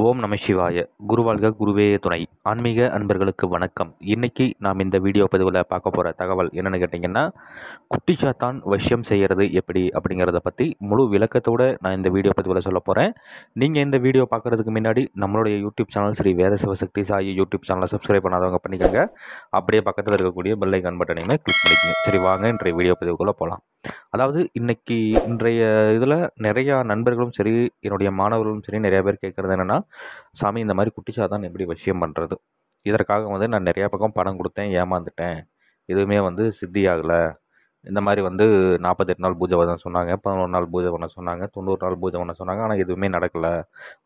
ஓம் நம சிவாய குருவாழ்க குருவே துணை ஆன்மீக அன்பர்களுக்கு வணக்கம் இன்றைக்கி நாம் இந்த வீடியோ பதிவில் பார்க்க போகிற தகவல் என்னென்னு கேட்டிங்கன்னா குட்டிச்சாத்தான் வசியம் செய்கிறது எப்படி அப்படிங்கிறத பற்றி முழு விளக்கத்தோடு நான் இந்த வீடியோ பதிவில் சொல்ல போகிறேன் நீங்கள் இந்த வீடியோ பார்க்குறதுக்கு முன்னாடி நம்மளுடைய YouTube channel Sri Veda Sivasakthi Sai YouTube சேனலை சப்ஸ்கிரைப் பண்ணாதவங்க பண்ணிக்கோங்க அப்படியே பக்கத்தில் இருக்கக்கூடிய பெல்லைக்கான் பட்டனையுமே கிளிக் பண்ணிக்கோங்க சரி வாங்க இன்றைய வீடியோ பதிவுக்குள்ளே போகலாம் அதாவது இன்றைக்கி இன்றைய இதில் நிறையா நண்பர்களும் சரி என்னுடைய மாணவர்களும் சரி நிறையா பேர் கேட்குறது என்னென்னா சாமி இந்த மாதிரி குட்டிச்சாதான் எப்படி விஷயம் பண்ணுறது இதற்காக வந்து நான் நிறையா பக்கம் பணம் கொடுத்தேன் ஏமாந்துட்டேன் எதுவுமே வந்து சித்தி இந்த மாதிரி வந்து நாற்பத்தெட்டு நாள் பூஜை பண்ண சொன்னாங்க பதினொரு நாள் பூஜை பண்ண சொன்னாங்க தொண்ணூறு நாள் பூஜை பண்ண சொன்னாங்க ஆனால் எதுவுமே நடக்கலை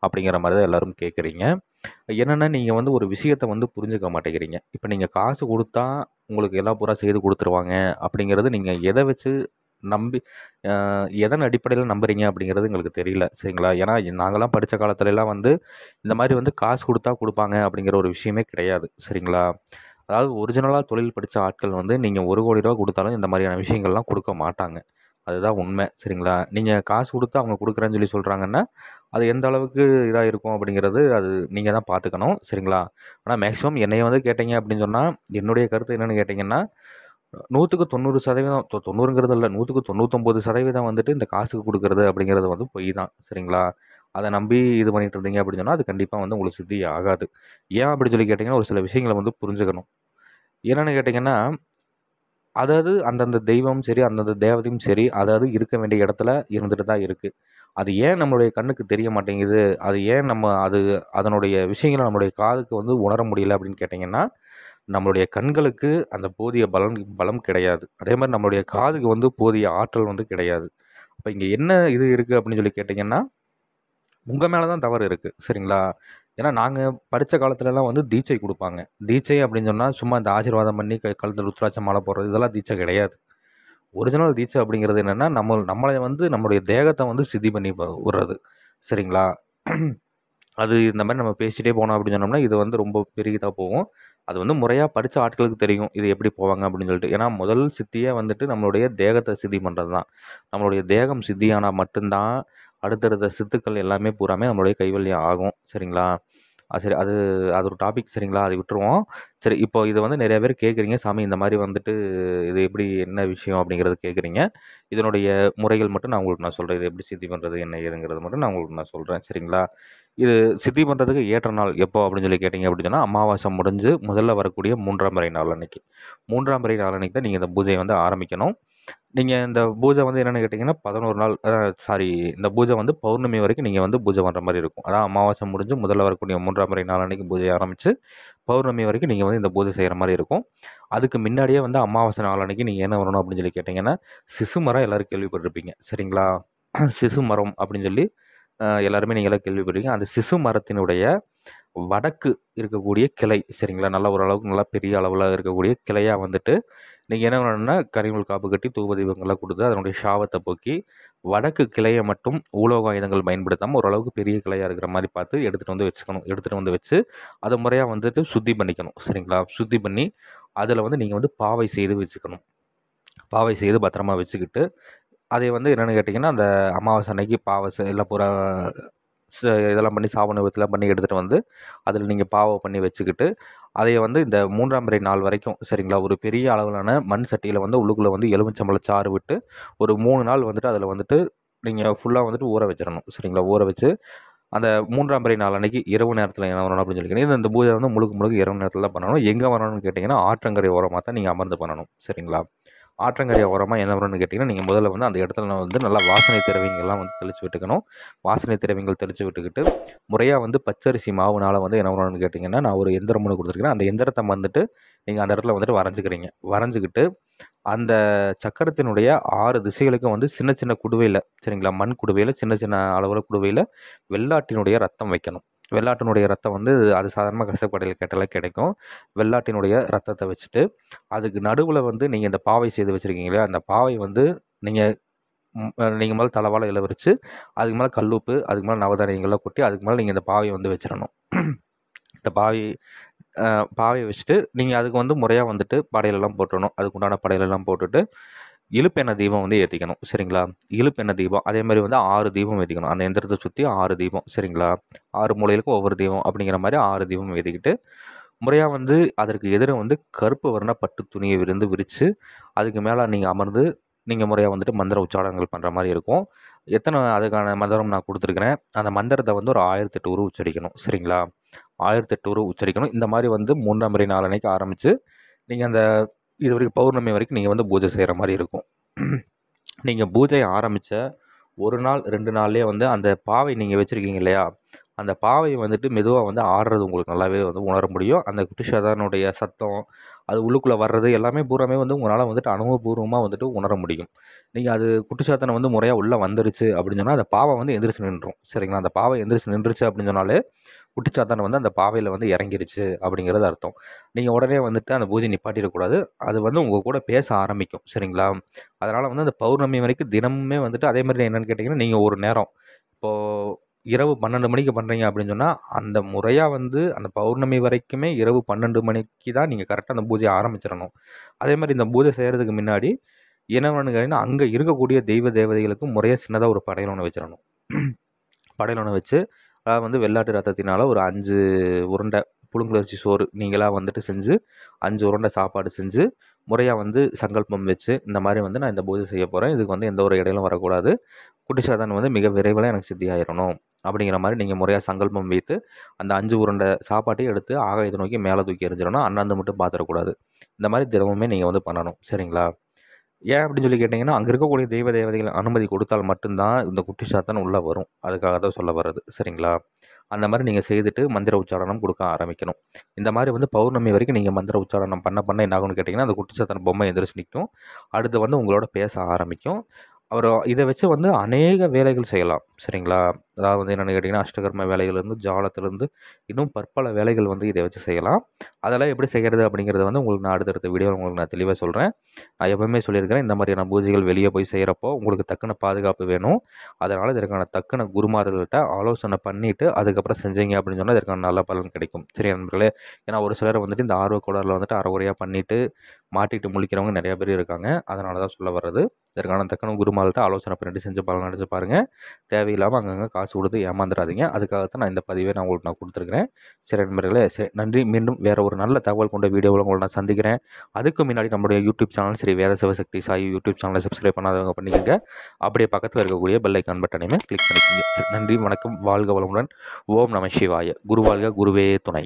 அப்படிங்கிற மாதிரி தான் எல்லோரும் கேட்குறீங்க என்னென்னா நீங்கள் வந்து ஒரு விஷயத்தை வந்து புரிஞ்சுக்க மாட்டேங்கிறீங்க இப்போ நீங்கள் காசு கொடுத்தா உங்களுக்கு எல்லா பூரா செய்து கொடுத்துருவாங்க அப்படிங்கிறது நீங்கள் எதை வச்சு நம்பி எதன் அடிப்படையில் நம்புறீங்க அப்படிங்கிறது எங்களுக்கு தெரியல சரிங்களா ஏன்னா நாங்களாம் படித்த காலத்துலலாம் வந்து இந்த மாதிரி வந்து காசு கொடுத்தா கொடுப்பாங்க அப்படிங்கிற ஒரு விஷயமே கிடையாது சரிங்களா அதாவது ஒரிஜினலாக தொழில் படித்த ஆட்கள் வந்து நீங்கள் ஒரு கோடி ரூபா கொடுத்தாலும் இந்த மாதிரியான விஷயங்கள்லாம் கொடுக்க மாட்டாங்க அதுதான் உண்மை சரிங்களா நீங்கள் காசு கொடுத்து அவங்க கொடுக்குறேன்னு சொல்லி சொல்கிறாங்கன்னா அது எந்த அளவுக்கு இதாக இருக்கும் அப்படிங்கிறது அது நீங்கள் தான் பார்த்துக்கணும் சரிங்களா ஆனால் மேக்ஸிமம் என்னையை வந்து கேட்டீங்க அப்படின்னு சொன்னால் என்னுடைய கருத்து என்னென்னு கேட்டிங்கன்னா நூற்றுக்கு தொண்ணூறு சதவீதம் தொ தொண்ணூறுங்கிறது இல்லை நூற்றுக்கு தொண்ணூற்றொம்பது சதவீதம் வந்துட்டு இந்த காசுக்கு கொடுக்குறது அப்படிங்கிறது வந்து பொய் தான் சரிங்களா அதை நம்பி இது பண்ணிகிட்டு இருந்தீங்க அப்படின்னு சொன்னால் அது கண்டிப்பாக வந்து உங்களுக்கு சித்தி ஆகாது ஏன் அப்படின்னு சொல்லி கேட்டிங்கன்னா ஒரு சில விஷயங்களை வந்து புரிஞ்சுக்கணும் என்னென்னு கேட்டிங்கன்னா அதாவது அந்தந்த தெய்வம் சரி அந்தந்த தேவதையும் சரி அதாவது இருக்க வேண்டிய இடத்துல இருந்துட்டு தான் இருக்குது அது ஏன் நம்மளுடைய கண்ணுக்கு தெரிய மாட்டேங்குது அது ஏன் நம்ம அது அதனுடைய விஷயங்களை நம்மளுடைய காதுக்கு வந்து உணர முடியல அப்படின்னு கேட்டிங்கன்னா நம்மளுடைய கண்களுக்கு அந்த போதிய பலன் பலம் கிடையாது அதே மாதிரி நம்மளுடைய காதுக்கு வந்து போதிய ஆற்றல் வந்து கிடையாது அப்போ இங்கே என்ன இது இருக்குது அப்படின்னு சொல்லி கேட்டிங்கன்னா உங்கள் மேலே தான் தவறு இருக்குது சரிங்களா ஏன்னா நாங்கள் படித்த காலத்துலலாம் வந்து தீட்சை கொடுப்பாங்க தீட்சை அப்படின்னு சொன்னால் சும்மா இந்த ஆசீர்வாதம் பண்ணி க கழுத்தில் ருத்ராட்ச மாலை போடுறது இதெல்லாம் தீட்சை கிடையாது ஒரிஜினல் தீட்சை அப்படிங்கிறது என்னென்னா நம்ம நம்மளை வந்து நம்மளுடைய தேகத்தை வந்து சித்தி பண்ணி விடுறது சரிங்களா அது இந்த மாதிரி நம்ம பேசிகிட்டே போனோம் அப்படின்னு சொன்னோம்னா இது வந்து ரொம்ப பெருகிதாக போகும் அது வந்து முறையாக படித்த ஆட்களுக்கு தெரியும் இது எப்படி போவாங்க அப்படின்னு சொல்லிட்டு ஏன்னா முதல் சித்தியே வந்துட்டு நம்மளுடைய தேகத்தை சித்தி பண்ணுறது தான் நம்மளுடைய தேகம் சித்தியானால் மட்டும்தான் அடுத்தடுத்த சித்துக்கள் எல்லாமே பூராமே நம்மளுடைய கைவல்யம் ஆகும் சரிங்களா சரி அது அது ஒரு டாபிக் சரிங்களா அது விட்டுருவோம் சரி இப்போ இது வந்து நிறைய பேர் கேட்குறீங்க சாமி இந்த மாதிரி வந்துட்டு இது எப்படி என்ன விஷயம் அப்படிங்கிறது கேட்குறீங்க இதனுடைய முறைகள் மட்டும் நான் உங்களுக்கு நான் சொல்கிறேன் இது எப்படி சித்தி பண்ணுறது என்ன ஏதுங்கிறது மட்டும் நான் உங்களுக்கு நான் சொல்கிறேன் சரிங்களா இது சித்தி பண்ணுறதுக்கு ஏற்ற நாள் எப்போ அப்படின்னு சொல்லி கேட்டிங்க சொன்னால் அமாவாசை முடிஞ்சு முதல்ல வரக்கூடிய மூன்றாம் வரை நாள் அன்னைக்கு மூன்றாம் வரை நாள் அன்றைக்கி தான் நீங்கள் இந்த பூஜையை வந்து ஆரம்பிக்கணும் நீங்கள் இந்த பூஜை வந்து என்னென்னு கேட்டிங்கன்னா பதினோரு நாள் சாரி இந்த பூஜை வந்து பௌர்ணமி வரைக்கும் நீங்கள் வந்து பூஜை பண்ணுற மாதிரி இருக்கும் அதான் அமாவாசை முடிஞ்சு முதல்ல வரக்கூடிய மூன்றாம் முறை நாள் அன்றைக்கி பூஜை ஆரம்பித்து பௌர்ணமி வரைக்கும் நீங்கள் வந்து இந்த பூஜை செய்கிற மாதிரி இருக்கும் அதுக்கு முன்னாடியே வந்து அமாவாசை நாள் அன்றைக்கி நீங்கள் என்ன வரணும் அப்படின்னு சொல்லி கேட்டிங்கன்னா சிசு மரம் எல்லோரும் கேள்விப்பட்டிருப்பீங்க சரிங்களா சிசு மரம் அப்படின்னு சொல்லி எல்லாருமே நீங்களே கேள்விப்படுவீங்க அந்த சிசு மரத்தினுடைய வடக்கு இருக்கக்கூடிய கிளை சரிங்களா நல்ல ஓரளவுக்கு நல்லா பெரிய அளவில் இருக்கக்கூடிய கிளையாக வந்துட்டு நீங்கள் என்ன பண்ணணும்னா கரிமல் காப்பு கட்டி தூபதீபங்கள்லாம் கொடுத்து அதனுடைய சாவத்தை போக்கி வடக்கு கிளையை மட்டும் ஊலோக ஆயுதங்கள் பயன்படுத்தாமல் ஓரளவுக்கு பெரிய கிளையாக இருக்கிற மாதிரி பார்த்து எடுத்துகிட்டு வந்து வச்சுக்கணும் எடுத்துகிட்டு வந்து வச்சு அதை முறையாக வந்துட்டு சுத்தி பண்ணிக்கணும் சரிங்களா சுத்தி பண்ணி அதில் வந்து நீங்கள் வந்து பாவை செய்து வச்சுக்கணும் பாவை செய்து பத்திரமா வச்சுக்கிட்டு அது வந்து என்னென்னு கேட்டிங்கன்னா அந்த அமாவாசை அன்னைக்கு பாவசை இல்லை பூரா இதெல்லாம் பண்ணி சாபன இதெல்லாம் பண்ணி எடுத்துகிட்டு வந்து அதில் நீங்கள் பாவை பண்ணி வச்சுக்கிட்டு அதையை வந்து இந்த மூன்றாம் முறை நாள் வரைக்கும் சரிங்களா ஒரு பெரிய அளவிலான மண் சட்டியில் வந்து உள்ளுக்குள்ளே வந்து எலுமிச்சம்பளை சாறு விட்டு ஒரு மூணு நாள் வந்துட்டு அதில் வந்துட்டு நீங்கள் ஃபுல்லாக வந்துட்டு ஊற வச்சிடணும் சரிங்களா ஊற வச்சு அந்த மூன்றாம் முறை நாள் அன்றைக்கி இரவு நேரத்தில் என்ன வரணும் அப்படின்னு சொல்லி இந்த பூஜை வந்து முழுக்க முழுக்க இரவு நேரத்தில் தான் பண்ணணும் எங்கே வரணும்னு கேட்டிங்கன்னா ஆற்றங்கரை ஓரமாக தான் நீங்கள் அமர்ந்து பண்ணணும் சரிங்களா ஆற்றங்கரையை உரமாக என்ன பண்ணணும்னு கேட்டிங்கன்னா நீங்கள் முதல்ல வந்து அந்த இடத்துல நான் வந்து நல்லா வாசனை திரவியங்கள்லாம் வந்து தெளித்து விட்டுக்கணும் வாசனை திரவியங்கள் தெளித்து விட்டுக்கிட்டு முறையாக வந்து பச்சரிசி மாவுனால் வந்து என்ன பண்ணணும்னு கேட்டிங்கன்னா நான் ஒரு எந்திரம் ஒன்று கொடுத்துருக்கேன் அந்த எந்திரத்தை வந்துட்டு நீங்கள் அந்த இடத்துல வந்துட்டு வரைஞ்சிக்கிறீங்க வரைஞ்சிக்கிட்டு அந்த சக்கரத்தினுடைய ஆறு திசைகளுக்கும் வந்து சின்ன சின்ன குடுவையில் சரிங்களா மண் குடுவையில் சின்ன சின்ன அளவில் குடுவையில் வெள்ளாட்டினுடைய ரத்தம் வைக்கணும் வெள்ளாட்டினுடைய ரத்தம் வந்து அது சாதாரணமாக கஷ்டப்படையில் கேட்டாலே கிடைக்கும் வெள்ளாட்டினுடைய ரத்தத்தை வச்சுட்டு அதுக்கு நடுவில் வந்து நீங்கள் இந்த பாவை செய்து வச்சுருக்கீங்களே அந்த பாவை வந்து நீங்கள் நீங்கள் மேலே தலைவாலை இலை விரித்து அதுக்கு மேலே கல்லுப்பு அதுக்கு மேலே நவதானியங்கள்லாம் கொட்டி அதுக்கு மேலே நீங்கள் இந்த பாவையை வந்து வச்சிடணும் இந்த பாவி பாவையை வச்சுட்டு நீங்கள் அதுக்கு வந்து முறையாக வந்துட்டு படையிலெல்லாம் போட்டுடணும் அதுக்குண்டான படையிலெல்லாம் போட்டுட்டு இழுப்பெண்ணெய் தீபம் வந்து ஏற்றிக்கணும் சரிங்களா இழுப்பெண்ணெய் தீபம் அதே மாதிரி வந்து ஆறு தீபம் ஏற்றிக்கணும் அந்த எந்திரத்தை சுற்றி ஆறு தீபம் சரிங்களா ஆறு மூலையிலுக்கு ஒவ்வொரு தீபம் அப்படிங்கிற மாதிரி ஆறு தீபம் ஏற்றிக்கிட்டு முறையாக வந்து அதற்கு எதிராக வந்து கருப்பு வர்ண பட்டு துணியை விருந்து விரித்து அதுக்கு மேலே நீங்கள் அமர்ந்து நீங்கள் முறையாக வந்துட்டு மந்திர உச்சாரங்கள் பண்ணுற மாதிரி இருக்கும் எத்தனை அதுக்கான மந்திரம் நான் கொடுத்துருக்குறேன் அந்த மந்திரத்தை வந்து ஒரு ஆயிரத்தெட்டு ஊர் உச்சரிக்கணும் சரிங்களா ஆயிரத்தெட்டு ஊர் உச்சரிக்கணும் இந்த மாதிரி வந்து மூன்றாம் முறை நாலனைக்கு ஆரம்பித்து நீங்கள் அந்த இது வரைக்கும் பௌர்ணமி வரைக்கும் நீங்கள் வந்து பூஜை செய்கிற மாதிரி இருக்கும் நீங்கள் பூஜை ஆரம்பித்த ஒரு நாள் ரெண்டு நாள்லேயே வந்து அந்த பாவை நீங்கள் வச்சுருக்கீங்க இல்லையா அந்த பாவை வந்துட்டு மெதுவாக வந்து ஆடுறது உங்களுக்கு நல்லாவே வந்து உணர முடியும் அந்த குட்டிஷாதானுடைய சத்தம் அது உள்ளுக்குள்ளே வர்றது எல்லாமே பூராமே வந்து உங்களால் வந்துட்டு அனுபவபூர்வமாக வந்துட்டு உணர முடியும் நீங்கள் அது குட்டிச்சாத்தனை வந்து முறையாக உள்ளே வந்துருச்சு அப்படின்னு சொன்னால் அந்த பாவை வந்து எந்திரிச்சு நின்றும் சரிங்களா அந்த பாவை எந்திரிச்சு நின்றுச்சு அப்படின்னு சொன்னாலே குட்டிச்சாத்தானை வந்து அந்த பாவையில் வந்து இறங்கிருச்சு அப்படிங்கிறது அர்த்தம் நீங்கள் உடனே வந்துட்டு அந்த பூஜை நிப்பாட்டிடக்கூடாது அது வந்து உங்கள் கூட பேச ஆரம்பிக்கும் சரிங்களா அதனால் வந்து அந்த பௌர்ணமி வரைக்கும் தினமுமே வந்துட்டு அதே மாதிரி என்னென்னு கேட்டிங்கன்னா நீங்கள் ஒரு நேரம் இப்போது இரவு பன்னெண்டு மணிக்கு பண்ணுறீங்க அப்படின்னு சொன்னால் அந்த முறையாக வந்து அந்த பௌர்ணமி வரைக்குமே இரவு பன்னெண்டு மணிக்கு தான் நீங்கள் கரெக்டாக அந்த பூஜையை ஆரம்பிச்சிடணும் அதே மாதிரி இந்த பூஜை செய்கிறதுக்கு முன்னாடி என்னவென்னு அங்கே இருக்கக்கூடிய தெய்வ தேவதைகளுக்கு முறையாக சின்னதாக ஒரு படையல் ஒன்று வச்சிடணும் படையல் ஒன்று வச்சு அதாவது வந்து வெள்ளாட்டு ரத்தத்தினால் ஒரு அஞ்சு உருண்டை புழுங்குளர்ச்சி சோறு நீங்களாக வந்துட்டு செஞ்சு அஞ்சு உருண்டை சாப்பாடு செஞ்சு முறையாக வந்து சங்கல்பம் வச்சு இந்த மாதிரி வந்து நான் இந்த பூஜை செய்ய போகிறேன் இதுக்கு வந்து எந்த ஒரு இடையிலும் வரக்கூடாது குட்டிச்சாதன் வந்து மிக விரைவில் எனக்கு சித்தியாயிடணும் அப்படிங்கிற மாதிரி நீங்கள் முறையாக சங்கல்பம் வைத்து அந்த அஞ்சு உருண்டை சாப்பாட்டையும் எடுத்து ஆகாயத்தை நோக்கி மேலே தூக்கி எரிஞ்சிடணும் அண்ணாந்து மட்டும் பார்த்துடக்கூடாது இந்த மாதிரி தினமுமே நீங்கள் வந்து பண்ணணும் சரிங்களா ஏன் அப்படின்னு சொல்லி கேட்டிங்கன்னா அங்கே இருக்கக்கூடிய தெய்வ தேவதைகள் அனுமதி கொடுத்தால் மட்டும்தான் இந்த குட்டி சாத்தன் உள்ளே வரும் அதுக்காக தான் சொல்ல வர்றது சரிங்களா அந்த மாதிரி நீங்கள் செய்துட்டு மந்திர உச்சாரணம் கொடுக்க ஆரம்பிக்கணும் இந்த மாதிரி வந்து பௌர்ணமி வரைக்கும் நீங்கள் மந்திர உச்சாரணம் பண்ண பண்ண என்ன ஆகும்னு கேட்டிங்கன்னா அந்த குட்டி சாத்தன் பொம்மை எந்திரிச்சு நிற்கும் அடுத்து வந்து உங்களோட பேச ஆரம்பிக்கும் அவர் இதை வச்சு வந்து அநேக வேலைகள் செய்யலாம் சரிங்களா அதாவது வந்து என்னென்னு கேட்டிங்கன்னா அஷ்டகர்ம வேலைகள்லேருந்து ஜாலத்திலேருந்து இன்னும் பற்பல வேலைகள் வந்து இதை வச்சு செய்யலாம் அதெல்லாம் எப்படி செய்கிறது அப்படிங்கிறத வந்து உங்களுக்கு நான் அடுத்தடுத்த வீடியோவில் உங்களுக்கு நான் தெளிவாக சொல்கிறேன் நான் எப்பவுமே சொல்லியிருக்கிறேன் இந்த மாதிரியான பூஜைகள் வெளியே போய் செய்கிறப்போ உங்களுக்கு தக்கன பாதுகாப்பு வேணும் அதனால் இதற்கான தக்கன குருமார்கள்ட்ட ஆலோசனை பண்ணிவிட்டு அதுக்கப்புறம் செஞ்சீங்க அப்படின்னு சொன்னால் இதற்கான நல்ல பலன் கிடைக்கும் சரி நண்பர்களே ஏன்னா ஒரு சிலர் வந்துட்டு இந்த ஆர்வக்கோளரில் வந்துட்டு அறகுறையாக பண்ணிவிட்டு மாட்டிட்டு முழிக்கிறவங்க நிறையா பேர் இருக்காங்க அதனால தான் சொல்ல வர்றது இதற்கான தக்கன குருமார்கள்ட்ட ஆலோசனை பண்ணிட்டு செஞ்சு பலன் அடைஞ்சு பாருங்கள் தேவையில்லாமல் அங்கங்கே காசு காசு கொடுத்து ஏமாந்துடாதீங்க அதுக்காகத்தான் நான் இந்த பதிவை நான் உங்களுக்கு நான் கொடுத்துருக்கிறேன் சரி நண்பர்களே சரி நன்றி மீண்டும் வேறு ஒரு நல்ல தகவல் கொண்ட வீடியோவில் உங்களை நான் சந்திக்கிறேன் அதுக்கு முன்னாடி நம்மளுடைய யூடியூப் சேனல் சரி வேறு சிவசக்தி சாய் யூடியூப் சேனலை சப்ஸ்கிரைப் பண்ணாதவங்க பண்ணிக்கோங்க அப்படியே பக்கத்தில் இருக்கக்கூடிய பெல் ஐக்கான் பட்டனையுமே கிளிக் பண்ணிக்கோங்க நன்றி வணக்கம் வாழ்க வளமுடன் ஓம் நம சிவாய குருவாழ்க குருவே துணை